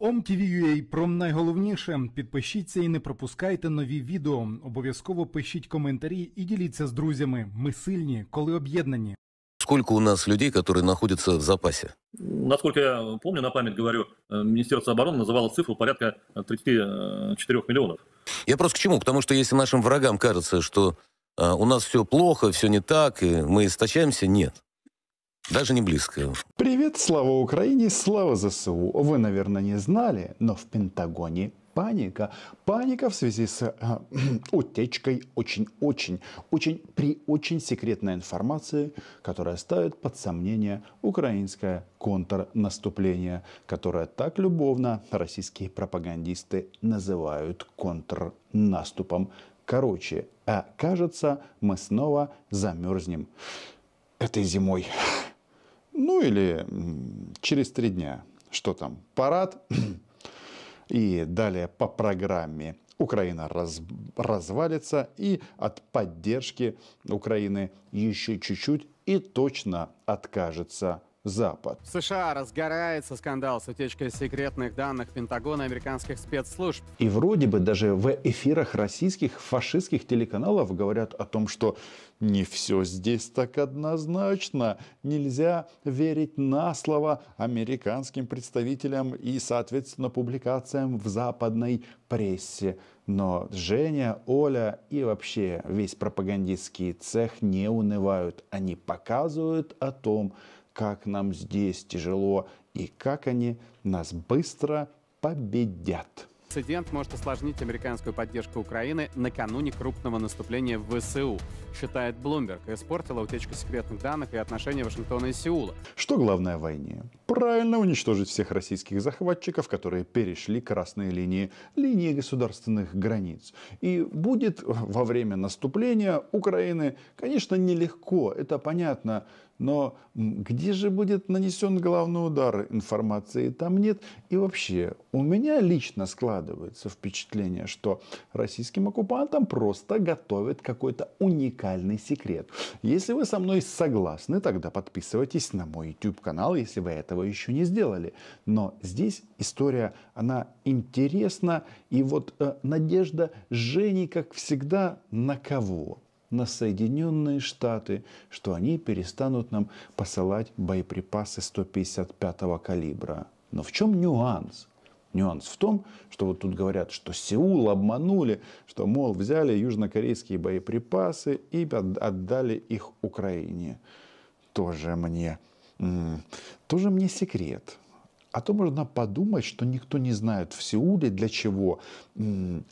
OMTV.ua про найголовніше. Підпишіться і не пропускайте нові відео. Обов'язково пишіть коментарі і діліться з друзями. Ми сильні, коли об'єднані. Сколько у нас людей, которые находятся в запасе? Насколько я помню, на память говорю, Министерство обороны называло цифру порядка 34 е, е, миллионов. Я просто к чему? К тому, что если нашим врагам кажется, что у нас все плохо, все не так, и мы истощаемся, нет. Даже не близко. Привет, слава Украине, слава ЗСУ. Вы, наверное, не знали, но в Пентагоне паника. Паника в связи с э, утечкой очень-очень, очень при очень секретной информации, которая ставит под сомнение украинское контрнаступление, которое так любовно российские пропагандисты называют контрнаступом. Короче, а кажется, мы снова замерзнем этой зимой ну или через три дня, что там, парад, и далее по программе Украина раз, развалится, и от поддержки Украины еще чуть-чуть и точно откажется Запад. В США разгорается скандал с утечкой секретных данных Пентагона американских спецслужб. И вроде бы даже в эфирах российских фашистских телеканалов говорят о том, что не все здесь так однозначно. Нельзя верить на слово американским представителям и, соответственно, публикациям в западной прессе. Но Женя, Оля и вообще весь пропагандистский цех не унывают. Они показывают о том, как нам здесь тяжело и как они нас быстро победят. Инцидент может осложнить американскую поддержку Украины накануне крупного наступления в ВСУ, считает Блумберг, испортила утечку секретных данных и отношения Вашингтона и Сеула. Что главное в войне? Правильно уничтожить всех российских захватчиков, которые перешли красные линии, линии государственных границ. И будет во время наступления Украины, конечно, нелегко, это понятно, но где же будет нанесен главный удар? Информации там нет. И вообще, у меня лично складывается впечатление, что российским оккупантам просто готовят какой-то уникальный секрет. Если вы со мной согласны, тогда подписывайтесь на мой YouTube-канал, если вы этого еще не сделали. Но здесь история, она интересна. И вот э, надежда Жени, как всегда, на кого? на Соединенные Штаты, что они перестанут нам посылать боеприпасы 155 калибра. Но в чем нюанс? Нюанс в том, что вот тут говорят, что Сеул обманули, что, мол, взяли южнокорейские боеприпасы и отдали их Украине. Тоже мне, тоже мне секрет. А то можно подумать, что никто не знает в Сеуле, для чего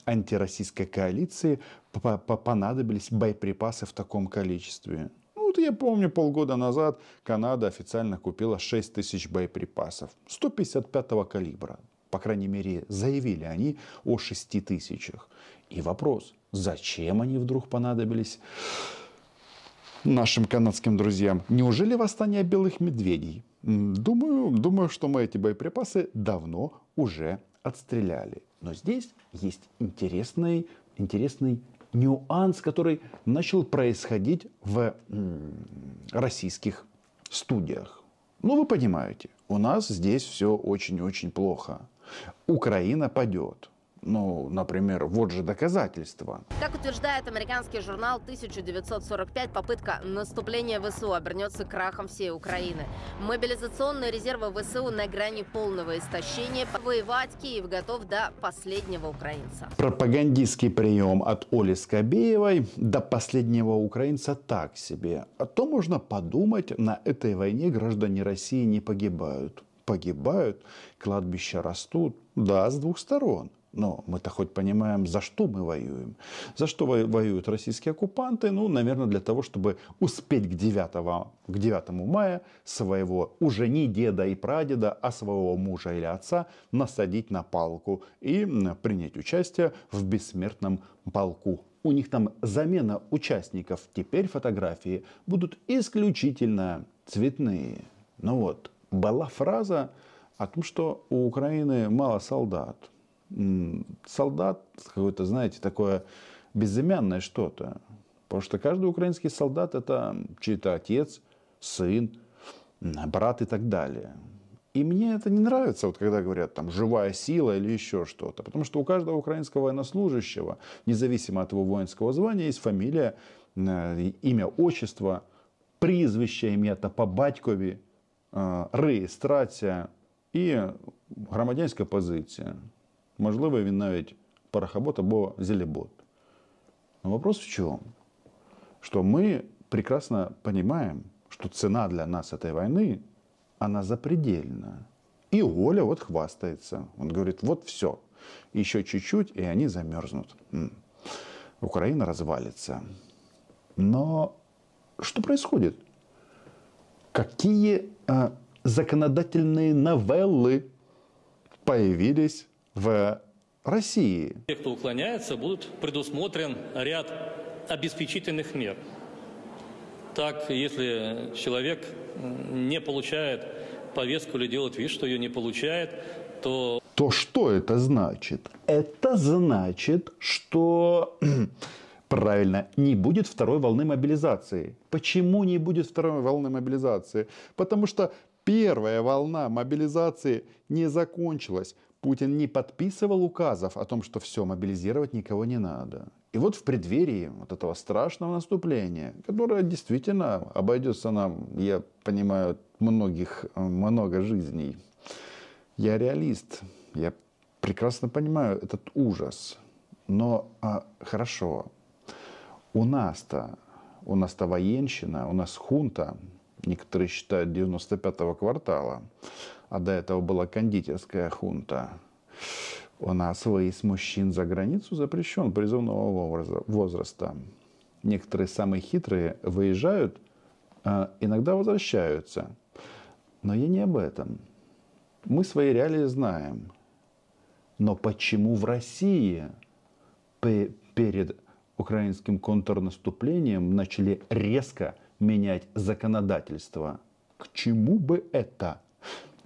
антироссийской коалиции понадобились боеприпасы в таком количестве. Ну, вот я помню, полгода назад Канада официально купила 6 тысяч боеприпасов 155-го калибра. По крайней мере, заявили они о 6 тысячах. И вопрос, зачем они вдруг понадобились нашим канадским друзьям? Неужели восстание белых медведей? Думаю, думаю, что мы эти боеприпасы давно уже отстреляли. Но здесь есть интересный, интересный нюанс, который начал происходить в российских студиях. Ну, вы понимаете, у нас здесь все очень-очень плохо. Украина падет. Ну, например, вот же доказательства. Как утверждает американский журнал 1945, попытка наступления ВСУ обернется крахом всей Украины. Мобилизационные резервы ВСУ на грани полного истощения. Воевать Киев готов до последнего украинца. Пропагандистский прием от Оли Скобеевой до последнего украинца так себе. А то можно подумать, на этой войне граждане России не погибают погибают, кладбища растут. Да, с двух сторон. Но мы-то хоть понимаем, за что мы воюем. За что воюют российские оккупанты? Ну, наверное, для того, чтобы успеть к 9, к 9 мая своего уже не деда и прадеда, а своего мужа или отца насадить на палку и принять участие в бессмертном полку у них там замена участников. Теперь фотографии будут исключительно цветные. Ну вот, была фраза о том, что у Украины мало солдат солдат, какое-то, знаете, такое безымянное что-то. Потому что каждый украинский солдат – это чей-то отец, сын, брат и так далее. И мне это не нравится, вот когда говорят там «живая сила» или еще что-то. Потому что у каждого украинского военнослужащего, независимо от его воинского звания, есть фамилия, э, имя, отчество, имя ім'я по батькові, э, реєстрація и громадянська позиция. Можливо, він навіть парахабот або зелебот. Но вопрос в чем? Что мы прекрасно понимаем, что цена для нас этой войны, она запредельна. И Оля вот хвастается. Он говорит, вот все. Еще чуть-чуть, и они замерзнут. Украина развалится. Но что происходит? Какие а, законодательные новеллы появились в России. Те, кто уклоняется, будут предусмотрен ряд обеспечительных мер. Так, если человек не получает повестку или делает вид, что ее не получает, то... То что это значит? Это значит, что... Правильно, не будет второй волны мобилизации. Почему не будет второй волны мобилизации? Потому что первая волна мобилизации не закончилась. Путин не подписывал указов о том, что все, мобилизировать никого не надо. И вот в преддверии вот этого страшного наступления, которое действительно обойдется нам, я понимаю, многих, много жизней. Я реалист, я прекрасно понимаю этот ужас. Но а, хорошо, у нас-то, у нас-то военщина, у нас хунта, некоторые считают 95-го квартала, а до этого была кондитерская хунта. У нас выезд мужчин за границу запрещен призывного возраста. Некоторые самые хитрые выезжают, а, иногда возвращаются. Но я не об этом. Мы свои реалии знаем. Но почему в России перед украинским контрнаступлением начали резко менять законодательство? К чему бы это?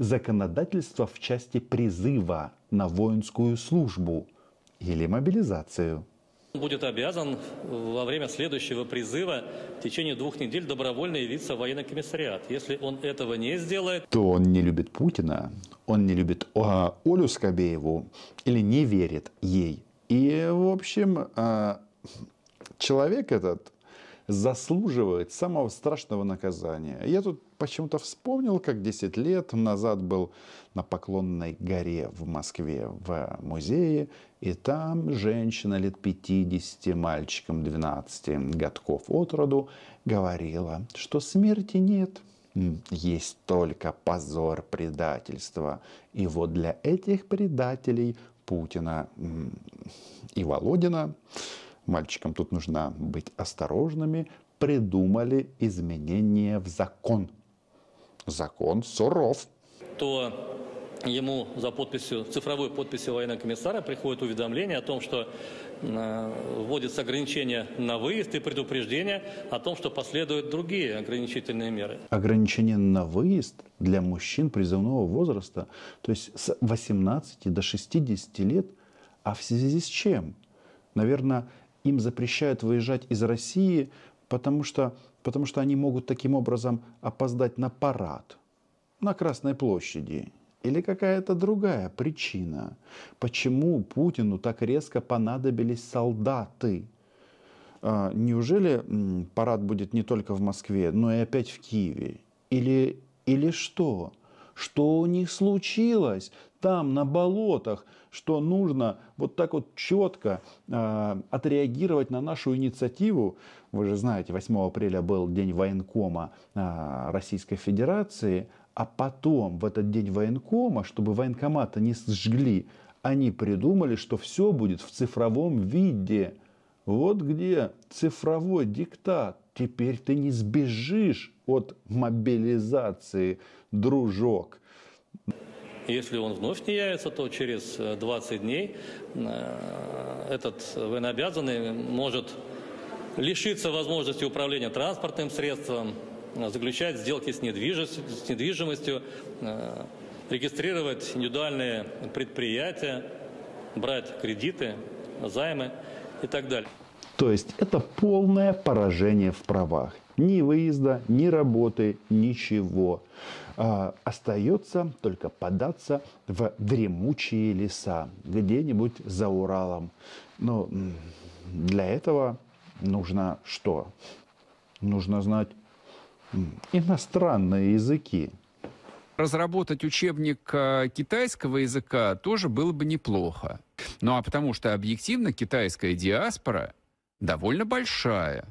законодательство в части призыва на воинскую службу или мобилизацию. будет обязан во время следующего призыва в течение двух недель добровольно явиться в военный комиссариат. Если он этого не сделает... То он не любит Путина, он не любит О а, Олю Скобееву или не верит ей. И, в общем, а, человек этот заслуживает самого страшного наказания. Я тут почему-то вспомнил, как 10 лет назад был на Поклонной горе в Москве в музее, и там женщина лет 50 мальчиком 12 годков от роду говорила, что смерти нет, есть только позор предательства. И вот для этих предателей Путина и Володина мальчикам тут нужно быть осторожными, придумали изменения в закон. Закон суров. То ему за подписью, цифровой подписью военного комиссара приходит уведомление о том, что э, вводится ограничение на выезд и предупреждение о том, что последуют другие ограничительные меры. Ограничение на выезд для мужчин призывного возраста, то есть с 18 до 60 лет, а в связи с чем? Наверное, им запрещают выезжать из России, потому что, потому что они могут таким образом опоздать на парад на Красной площади или какая-то другая причина, почему Путину так резко понадобились солдаты. А, неужели парад будет не только в Москве, но и опять в Киеве? Или, или что? Что у них случилось? там, на болотах, что нужно вот так вот четко э, отреагировать на нашу инициативу. Вы же знаете, 8 апреля был день военкома э, Российской Федерации, а потом в этот день военкома, чтобы военкомата не сжгли, они придумали, что все будет в цифровом виде. Вот где цифровой диктат. Теперь ты не сбежишь от мобилизации, дружок. Если он вновь не явится, то через 20 э, дней э, этот военнообязанный может лишиться возможности управления транспортным средством, э, заключать сделки с недвижимостью, с недвижимостью регистрировать индивидуальные предприятия, брать кредиты, займы и так далее. То есть это полное поражение в правах. Ни выезда, ни работы, ничего. А, остается только податься в дремучие леса, где-нибудь за Уралом. Но ну, для этого нужно что? Нужно знать иностранные языки. Разработать учебник э, китайского языка тоже было бы неплохо. Ну а потому что объективно китайская диаспора довольно большая.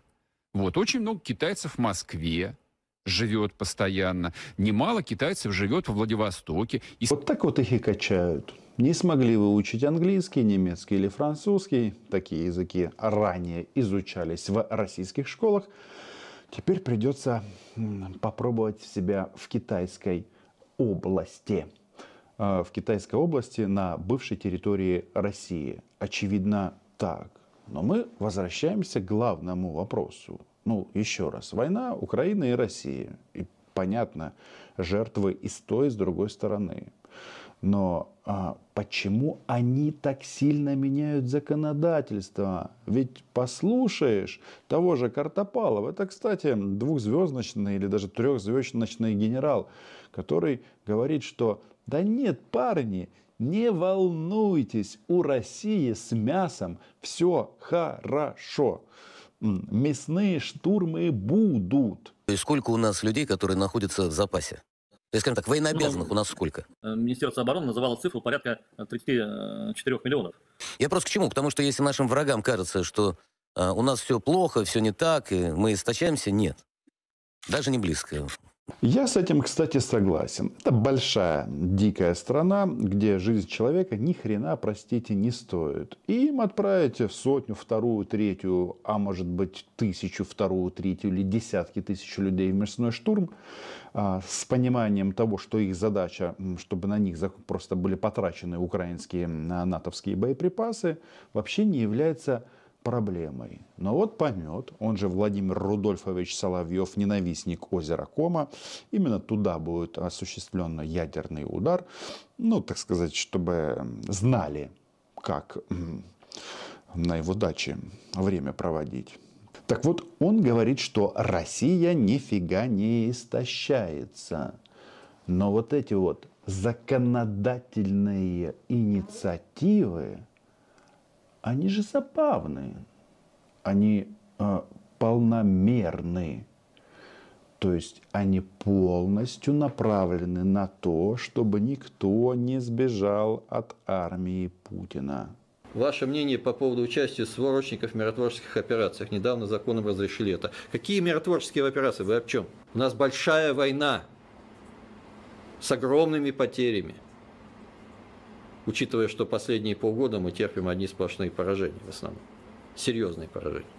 Вот, очень много китайцев в Москве живет постоянно. Немало китайцев живет во Владивостоке. И... Вот так вот их и качают. Не смогли выучить английский, немецкий или французский. Такие языки ранее изучались в российских школах. Теперь придется попробовать себя в китайской области. Э, в китайской области на бывшей территории России. Очевидно так. Но мы возвращаемся к главному вопросу. Ну, еще раз, война Украины и России. И понятно, жертвы и с той, и с другой стороны. Но а, почему они так сильно меняют законодательство? Ведь послушаешь того же Картопалова, это, кстати, двухзвездочный или даже трехзвездочный генерал, который говорит, что да нет, парни, не волнуйтесь, у России с мясом все хорошо. Мясные штурмы будут. И сколько у нас людей, которые находятся в запасе? То есть, скажем так, военнообязанных ну, у нас сколько? Э, Министерство обороны называло цифру порядка 34 э, э, миллионов. Я просто к чему? Потому что если нашим врагам кажется, что э, у нас все плохо, все не так, и мы истощаемся, нет. Даже не близко. Я с этим, кстати, согласен. Это большая, дикая страна, где жизнь человека ни хрена, простите, не стоит. И им отправить сотню, вторую, третью, а может быть тысячу, вторую, третью или десятки тысяч людей в мясной штурм а, с пониманием того, что их задача, чтобы на них просто были потрачены украинские натовские боеприпасы, вообще не является проблемой. Но вот помет, он же Владимир Рудольфович Соловьев, ненавистник озера Кома, именно туда будет осуществлен ядерный удар, ну, так сказать, чтобы знали, как на его даче время проводить. Так вот, он говорит, что Россия нифига не истощается. Но вот эти вот законодательные инициативы, они же забавные, они э, полномерные. То есть они полностью направлены на то, чтобы никто не сбежал от армии Путина. Ваше мнение по поводу участия сворочников в миротворческих операциях. Недавно законом разрешили это. Какие миротворческие операции? Вы о чем? У нас большая война с огромными потерями учитывая, что последние полгода мы терпим одни сплошные поражения в основном, серьезные поражения.